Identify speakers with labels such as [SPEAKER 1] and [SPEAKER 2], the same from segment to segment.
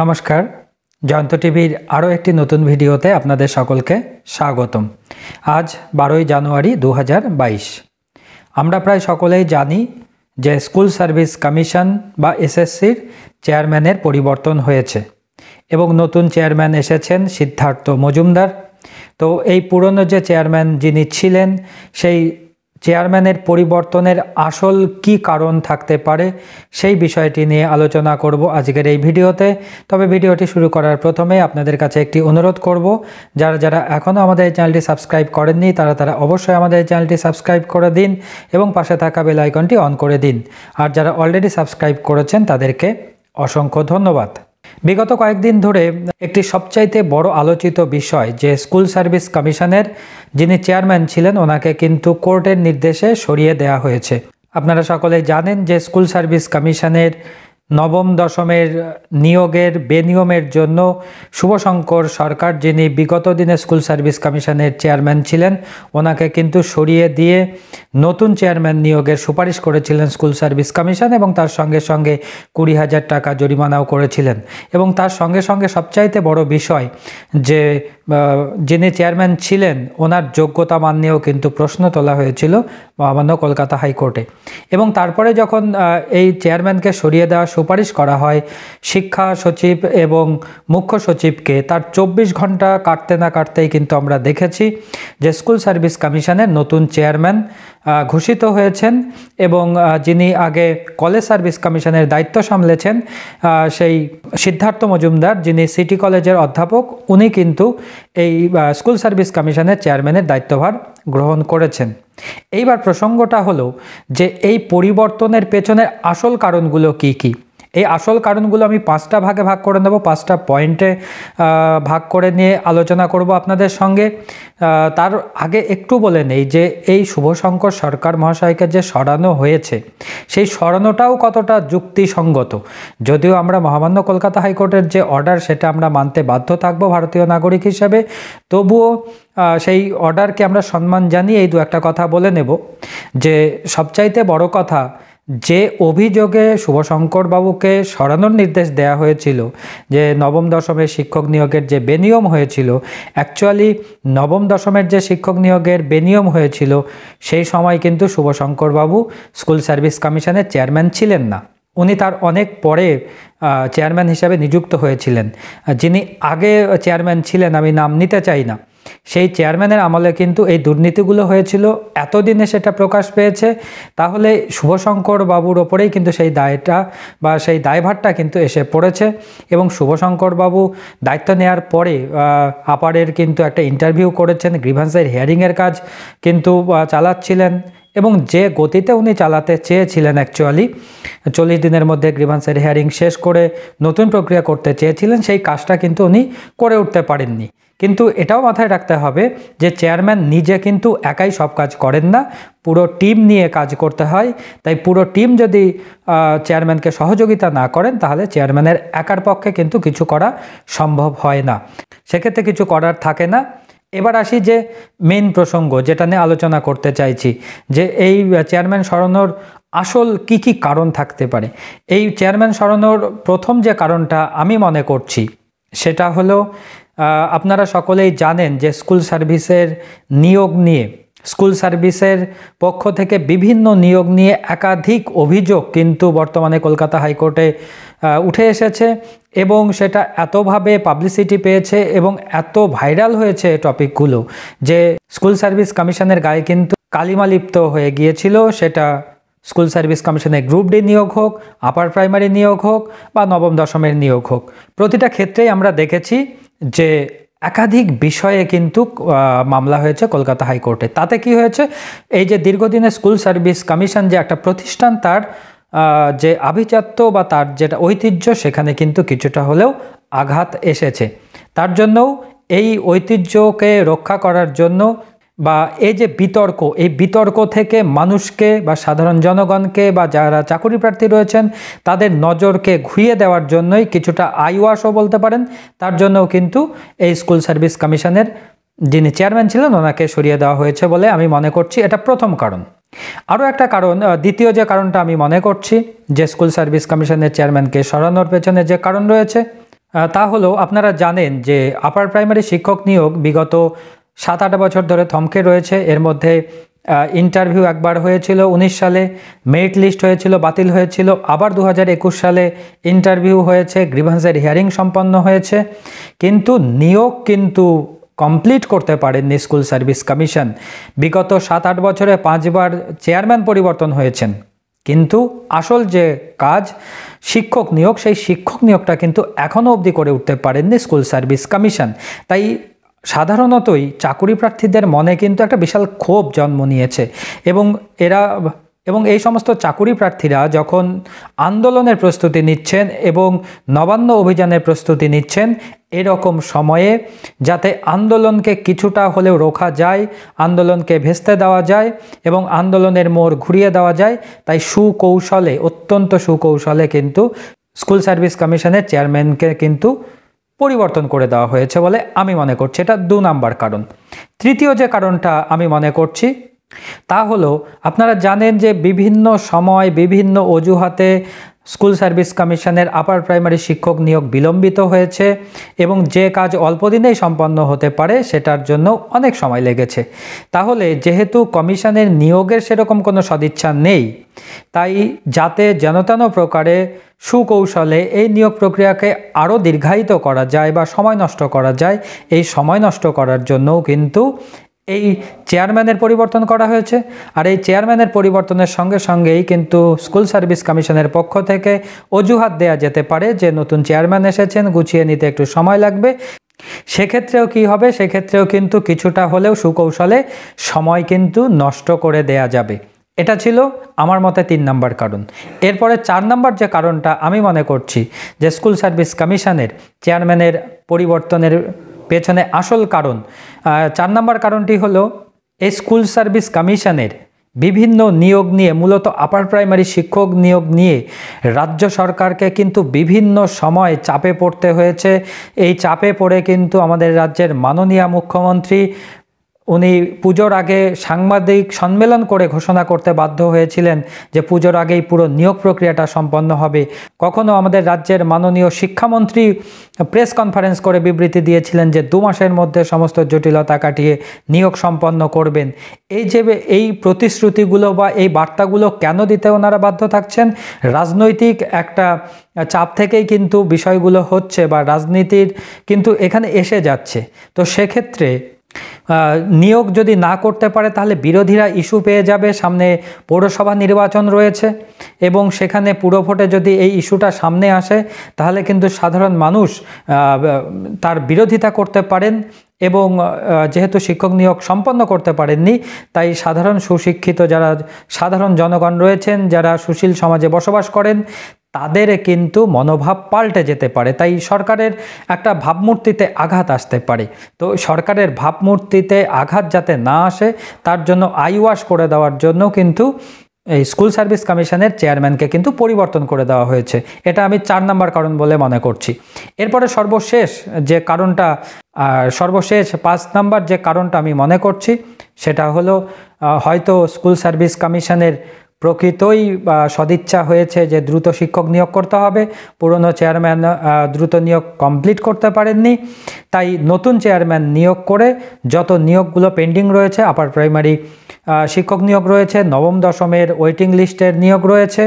[SPEAKER 1] নমস্কার জয়ন্ত টিভির আরও একটি নতুন ভিডিওতে আপনাদের সকলকে স্বাগতম আজ বারোই জানুয়ারি দু আমরা প্রায় সকলেই জানি যে স্কুল সার্ভিস কমিশন বা এসএসসির চেয়ারম্যানের পরিবর্তন হয়েছে এবং নতুন চেয়ারম্যান এসেছেন সিদ্ধার্থ মজুমদার তো এই পুরনো যে চেয়ারম্যান যিনি ছিলেন সেই চেয়ারম্যানের পরিবর্তনের আসল কি কারণ থাকতে পারে সেই বিষয়টি নিয়ে আলোচনা করব আজকের এই ভিডিওতে তবে ভিডিওটি শুরু করার প্রথমে আপনাদের কাছে একটি অনুরোধ করব যারা যারা এখনও আমাদের এই চ্যানেলটি সাবস্ক্রাইব করেননি তারা তারা অবশ্যই আমাদের এই চ্যানেলটি সাবস্ক্রাইব করে দিন এবং পাশে থাকা বেল আইকনটি অন করে দিন আর যারা অলরেডি সাবস্ক্রাইব করেছেন তাদেরকে অসংখ্য ধন্যবাদ বিগত কয়েকদিন ধরে একটি সবচাইতে বড় আলোচিত বিষয় যে স্কুল সার্ভিস কমিশনের যিনি চেয়ারম্যান ছিলেন ওনাকে কিন্তু কোর্টের নির্দেশে সরিয়ে দেয়া হয়েছে আপনারা সকলে জানেন যে স্কুল সার্ভিস কমিশনের নবম দশমের নিয়োগের বেনিয়মের জন্য শুভশঙ্কর সরকার যিনি বিগত দিনে স্কুল সার্ভিস কমিশনের চেয়ারম্যান ছিলেন ওনাকে কিন্তু সরিয়ে দিয়ে নতুন চেয়ারম্যান নিয়োগের সুপারিশ করেছিলেন স্কুল সার্ভিস কমিশন এবং তার সঙ্গে সঙ্গে কুড়ি হাজার টাকা জরিমানাও করেছিলেন এবং তার সঙ্গে সঙ্গে সবচাইতে বড় বিষয় যে যিনি চেয়ারম্যান ছিলেন ওনার যোগ্যতা মান নিয়েও কিন্তু প্রশ্ন তোলা হয়েছিল মহামান্য কলকাতা হাইকোর্টে এবং তারপরে যখন এই চেয়ারম্যানকে সরিয়ে দেওয়া সুপারিশ করা হয় শিক্ষা সচিব এবং মুখ্য সচিবকে তার চব্বিশ ঘন্টা কাটতে না কাটতেই কিন্তু আমরা দেখেছি যে স্কুল সার্ভিস কমিশনের নতুন চেয়ারম্যান ঘোষিত হয়েছেন এবং যিনি আগে কলেজ সার্ভিস কমিশনের দায়িত্ব সামলেছেন সেই সিদ্ধার্থ মজুমদার যিনি সিটি কলেজের অধ্যাপক উনি কিন্তু এই স্কুল সার্ভিস কমিশনের চেয়ারম্যানের দায়িত্বভার গ্রহণ করেছেন এইবার প্রসঙ্গটা হলো যে এই পরিবর্তনের পেছনের আসল কারণগুলো কি কী এই আসল কারণগুলো আমি পাঁচটা ভাগে ভাগ করে নেব পাঁচটা পয়েন্টে ভাগ করে নিয়ে আলোচনা করব আপনাদের সঙ্গে তার আগে একটু বলে নেই যে এই শুভশঙ্কর সরকার মহাশয়কে যে সরানো হয়েছে সেই সরানোটাও কতটা যুক্তিসঙ্গত যদিও আমরা মহামান্য কলকাতা হাইকোর্টের যে অর্ডার সেটা আমরা মানতে বাধ্য থাকবো ভারতীয় নাগরিক হিসেবে তবুও সেই অর্ডারকে আমরা সম্মান জানিয়ে এই দু একটা কথা বলে নেব যে সবচাইতে বড় কথা যে অভিযোগে শুভশঙ্করবাবুকে সরানোর নির্দেশ দেয়া হয়েছিল যে নবম দশমের শিক্ষক নিয়োগের যে বেনিয়ম হয়েছিল অ্যাকচুয়ালি নবম দশমের যে শিক্ষক নিয়োগের বেনিয়ম হয়েছিল সেই সময় কিন্তু শুভশঙ্করবাবু স্কুল সার্ভিস কমিশনের চেয়ারম্যান ছিলেন না উনি তার অনেক পরে চেয়ারম্যান হিসাবে নিযুক্ত হয়েছিলেন যিনি আগে চেয়ারম্যান ছিলেন আমি নাম নিতে চাই না সেই চেয়ারম্যানের আমলে কিন্তু এই দুর্নীতিগুলো হয়েছিল এতদিনে সেটা প্রকাশ পেয়েছে তাহলে শুভশঙ্কর বাবুর ওপরেই কিন্তু সেই দায়টা বা সেই দায়ভারটা কিন্তু এসে পড়েছে এবং শুভশঙ্কর বাবু দায়িত্ব নেয়ার পরে আপারের কিন্তু একটা ইন্টারভিউ করেছেন গ্রিভান্সের হিয়ারিংয়ের কাজ কিন্তু চালাচ্ছিলেন এবং যে গতিতে উনি চালাতে চেয়েছিলেন অ্যাকচুয়ালি চল্লিশ দিনের মধ্যে গ্রিভান্সের হিয়ারিং শেষ করে নতুন প্রক্রিয়া করতে চেয়েছিলেন সেই কাজটা কিন্তু উনি করে উঠতে পারেননি কিন্তু এটাও মাথায় রাখতে হবে যে চেয়ারম্যান নিজে কিন্তু একাই সব কাজ করেন না পুরো টিম নিয়ে কাজ করতে হয় তাই পুরো টিম যদি চেয়ারম্যানকে সহযোগিতা না করেন তাহলে চেয়ারম্যানের একার পক্ষে কিন্তু কিছু করা সম্ভব হয় না সেক্ষেত্রে কিছু করার থাকে না এবার আসি যে মেন প্রসঙ্গ যেটা নিয়ে আলোচনা করতে চাইছি যে এই চেয়ারম্যান সরানোর আসল কি কি কারণ থাকতে পারে এই চেয়ারম্যান সরানোর প্রথম যে কারণটা আমি মনে করছি সেটা হলো আপনারা সকলেই জানেন যে স্কুল সার্ভিসের নিয়োগ নিয়ে স্কুল সার্ভিসের পক্ষ থেকে বিভিন্ন নিয়োগ নিয়ে একাধিক অভিযোগ কিন্তু বর্তমানে কলকাতা হাইকোর্টে উঠে এসেছে এবং সেটা এতভাবে পাবলিসিটি পেয়েছে এবং এত ভাইরাল হয়েছে টপিকগুলো যে স্কুল সার্ভিস কমিশনের গায়ে কিন্তু কালিমালিপ্ত হয়ে গিয়েছিল সেটা স্কুল সার্ভিস কমিশনের গ্রুপ ডি নিয়োগ হোক আপার প্রাইমারি নিয়োগ হোক বা নবম দশমের নিয়োগ হোক প্রতিটা ক্ষেত্রেই আমরা দেখেছি যে একাধিক বিষয়ে কিন্তু মামলা হয়েছে কলকাতা হাইকোর্টে তাতে কি হয়েছে এই যে দীর্ঘদিনের স্কুল সার্ভিস কমিশন যে একটা প্রতিষ্ঠান তার যে আভিজাত্য বা তার যেটা ঐতিহ্য সেখানে কিন্তু কিছুটা হলেও আঘাত এসেছে তার জন্যও এই ঐতিহ্যকে রক্ষা করার জন্য বা এই যে বিতর্ক এই বিতর্ক থেকে মানুষকে বা সাধারণ জনগণকে বা যারা চাকরি প্রার্থী রয়েছেন তাদের নজরকে ঘুরিয়ে দেওয়ার জন্যই কিছুটা আইওয়াশও বলতে পারেন তার জন্যও কিন্তু এই স্কুল সার্ভিস কমিশনের যিনি চেয়ারম্যান ছিলেন ওনাকে সরিয়ে দেওয়া হয়েছে বলে আমি মনে করছি এটা প্রথম কারণ আরও একটা কারণ দ্বিতীয় যে কারণটা আমি মনে করছি যে স্কুল সার্ভিস কমিশনের চেয়ারম্যানকে সরানোর পেছনে যে কারণ রয়েছে তা হলো আপনারা জানেন যে আপার প্রাইমারি শিক্ষক নিয়োগ বিগত সাত আট বছর ধরে থমকে রয়েছে এর মধ্যে ইন্টারভিউ একবার হয়েছিল ১৯ সালে মেরিট লিস্ট হয়েছিল বাতিল হয়েছিল আবার দু সালে ইন্টারভিউ হয়েছে গ্রিভান্সের হিয়ারিং সম্পন্ন হয়েছে কিন্তু নিয়োগ কিন্তু কমপ্লিট করতে পারেননি স্কুল সার্ভিস কমিশন বিগত সাত আট বছরে পাঁচবার চেয়ারম্যান পরিবর্তন হয়েছেন কিন্তু আসল যে কাজ শিক্ষক নিয়োগ সেই শিক্ষক নিয়োগটা কিন্তু এখনও অবধি করে উঠতে পারেননি স্কুল সার্ভিস কমিশন তাই সাধারণতই চাকুরি প্রার্থীদের মনে কিন্তু একটা বিশাল ক্ষোভ জন্ম নিয়েছে এবং এরা এবং এই সমস্ত চাকুরি প্রার্থীরা যখন আন্দোলনের প্রস্তুতি নিচ্ছেন এবং নবান্ন অভিযানের প্রস্তুতি নিচ্ছেন এরকম সময়ে যাতে আন্দোলনকে কিছুটা হলেও রোখা যায় আন্দোলনকে ভেস্তে দেওয়া যায় এবং আন্দোলনের মোড় ঘুরিয়ে দেওয়া যায় তাই সুকৌশলে অত্যন্ত সুকৌশলে কিন্তু স্কুল সার্ভিস কমিশনের চেয়ারম্যানকে কিন্তু পরিবর্তন করে দেওয়া হয়েছে বলে আমি মনে করছি এটা দু নাম্বার কারণ তৃতীয় যে কারণটা আমি মনে করছি তা হলো আপনারা জানেন যে বিভিন্ন সময় বিভিন্ন অজুহাতে স্কুল সার্ভিস কমিশনের আপার প্রাইমারি শিক্ষক নিয়োগ বিলম্বিত হয়েছে এবং যে কাজ অল্প দিনেই সম্পন্ন হতে পারে সেটার জন্য অনেক সময় লেগেছে তাহলে যেহেতু কমিশনের নিয়োগের সেরকম কোনো সদিচ্ছা নেই তাই যাতে যেনতেন প্রকারে সুকৌশলে এই নিয়োগ প্রক্রিয়াকে আরও দীর্ঘায়িত করা যায় বা সময় নষ্ট করা যায় এই সময় নষ্ট করার জন্যও কিন্তু এই চেয়ারম্যানের পরিবর্তন করা হয়েছে আর এই চেয়ারম্যানের পরিবর্তনের সঙ্গে সঙ্গেই কিন্তু স্কুল সার্ভিস কমিশনের পক্ষ থেকে অজুহাত দেয়া যেতে পারে যে নতুন চেয়ারম্যান এসেছেন গুছিয়ে নিতে একটু সময় লাগবে সেক্ষেত্রেও কি হবে সেক্ষেত্রেও কিন্তু কিছুটা হলেও সুকৌশলে সময় কিন্তু নষ্ট করে দেয়া যাবে এটা ছিল আমার মতে তিন নাম্বার কারণ এরপরে চার নাম্বার যে কারণটা আমি মনে করছি যে স্কুল সার্ভিস কমিশনের চেয়ারম্যানের পরিবর্তনের পেছনে আসল কারণ চার নম্বর কারণটি হলো এই স্কুল সার্ভিস কমিশনের বিভিন্ন নিয়োগ নিয়ে মূলত আপার প্রাইমারি শিক্ষক নিয়োগ নিয়ে রাজ্য সরকারকে কিন্তু বিভিন্ন সময় চাপে পড়তে হয়েছে এই চাপে পড়ে কিন্তু আমাদের রাজ্যের মাননীয় মুখ্যমন্ত্রী উনি পুজোর আগে সাংবাদিক সম্মেলন করে ঘোষণা করতে বাধ্য হয়েছিলেন যে পুজোর আগেই পুরো নিয়োগ প্রক্রিয়াটা সম্পন্ন হবে কখনও আমাদের রাজ্যের মাননীয় শিক্ষামন্ত্রী প্রেস কনফারেন্স করে বিবৃতি দিয়েছিলেন যে দু মাসের মধ্যে সমস্ত জটিলতা কাটিয়ে নিয়োগ সম্পন্ন করবেন এই যে এই প্রতিশ্রুতিগুলো বা এই বার্তাগুলো কেন দিতে ওনারা বাধ্য থাকছেন রাজনৈতিক একটা চাপ থেকেই কিন্তু বিষয়গুলো হচ্ছে বা রাজনীতির কিন্তু এখানে এসে যাচ্ছে তো সেক্ষেত্রে নিয়োগ যদি না করতে পারে তাহলে বিরোধীরা ইস্যু পেয়ে যাবে সামনে পৌরসভা নির্বাচন রয়েছে এবং সেখানে পুরভোটে যদি এই ইস্যুটা সামনে আসে তাহলে কিন্তু সাধারণ মানুষ তার বিরোধিতা করতে পারেন এবং যেহেতু শিক্ষক নিয়োগ সম্পন্ন করতে পারেননি তাই সাধারণ সুশিক্ষিত যারা সাধারণ জনগণ রয়েছেন যারা সুশীল সমাজে বসবাস করেন তাদের কিন্তু মনোভাব পাল্টে যেতে পারে তাই সরকারের একটা ভাবমূর্তিতে আঘাত আসতে পারে তো সরকারের ভাবমূর্তিতে আঘাত যাতে না আসে তার জন্য আইওয়াশ করে দেওয়ার জন্য কিন্তু এই স্কুল সার্ভিস কমিশনের চেয়ারম্যানকে কিন্তু পরিবর্তন করে দেওয়া হয়েছে এটা আমি চার নাম্বার কারণ বলে মনে করছি এরপরে সর্বশেষ যে কারণটা সর্বশেষ পাঁচ নাম্বার যে কারণটা আমি মনে করছি সেটা হলো হয়তো স্কুল সার্ভিস কমিশনের প্রকৃতই সদিচ্ছা হয়েছে যে দ্রুত শিক্ষক নিয়োগ করতে হবে পুরনো চেয়ারম্যান দ্রুত নিয়োগ কমপ্লিট করতে পারেননি তাই নতুন চেয়ারম্যান নিয়োগ করে যত নিয়োগগুলো পেন্ডিং রয়েছে আপার প্রাইমারি শিক্ষক নিয়োগ রয়েছে নবম দশমের ওয়েটিং লিস্টের নিয়োগ রয়েছে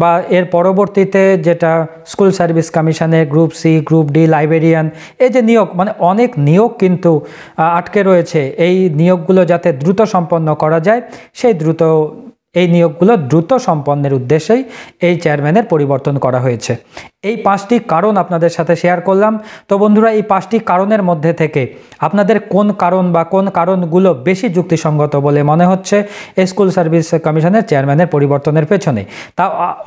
[SPEAKER 1] বা এর পরবর্তীতে যেটা স্কুল সার্ভিস কমিশনের group C group D librarian এই যে নিয়োগ মানে অনেক নিয়োগ কিন্তু আটকে রয়েছে এই নিয়োগগুলো যাতে দ্রুত সম্পন্ন করা যায় সেই দ্রুত এই নিয়োগগুলো দ্রুত সম্পন্নের উদ্দেশ্যেই এই চেয়ারম্যানের পরিবর্তন করা হয়েছে এই পাঁচটি কারণ আপনাদের সাথে শেয়ার করলাম তো বন্ধুরা এই পাঁচটি কারণের মধ্যে থেকে আপনাদের কোন কারণ বা কোন কারণগুলো বেশি যুক্তিসঙ্গত বলে মনে হচ্ছে স্কুল সার্ভিস কমিশনের চেয়ারম্যানের পরিবর্তনের পেছনে তা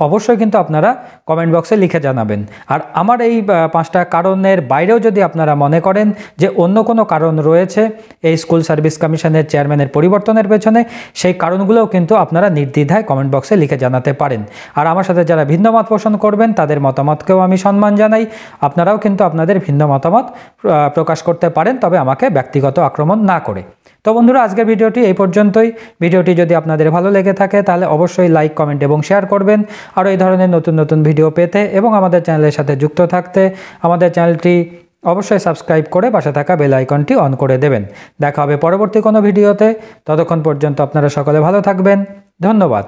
[SPEAKER 1] অবশ্যই কিন্তু আপনারা কমেন্ট বক্সে লিখে জানাবেন আর আমার এই পাঁচটা কারণের বাইরেও যদি আপনারা মনে করেন যে অন্য কোনো কারণ রয়েছে এই স্কুল সার্ভিস কমিশনের চেয়ারম্যানের পরিবর্তনের পেছনে সেই কারণগুলোও কিন্তু আপনারা নির্দ্বিধায় কমেন্ট বক্সে লিখে জানাতে পারেন আর আমার সাথে যারা ভিন্ন মত পোষণ করবেন তাদের মতামতকেও আমি সম্মান জানাই আপনারাও কিন্তু আপনাদের ভিন্ন মতামত প্রকাশ করতে পারেন তবে আমাকে ব্যক্তিগত আক্রমণ না করে তো বন্ধুরা আজকের ভিডিওটি এই পর্যন্তই ভিডিওটি যদি আপনাদের ভালো লেগে থাকে তাহলে অবশ্যই লাইক কমেন্ট এবং শেয়ার করবেন আরও এই ধরনের নতুন নতুন ভিডিও পেতে এবং আমাদের চ্যানেলের সাথে যুক্ত থাকতে আমাদের চ্যানেলটি অবশ্যই সাবস্ক্রাইব করে পাশে থাকা বেল আইকনটি অন করে দেবেন দেখা হবে পরবর্তী কোনো ভিডিওতে ততক্ষণ পর্যন্ত আপনারা সকলে ভালো থাকবেন ধন্যবাদ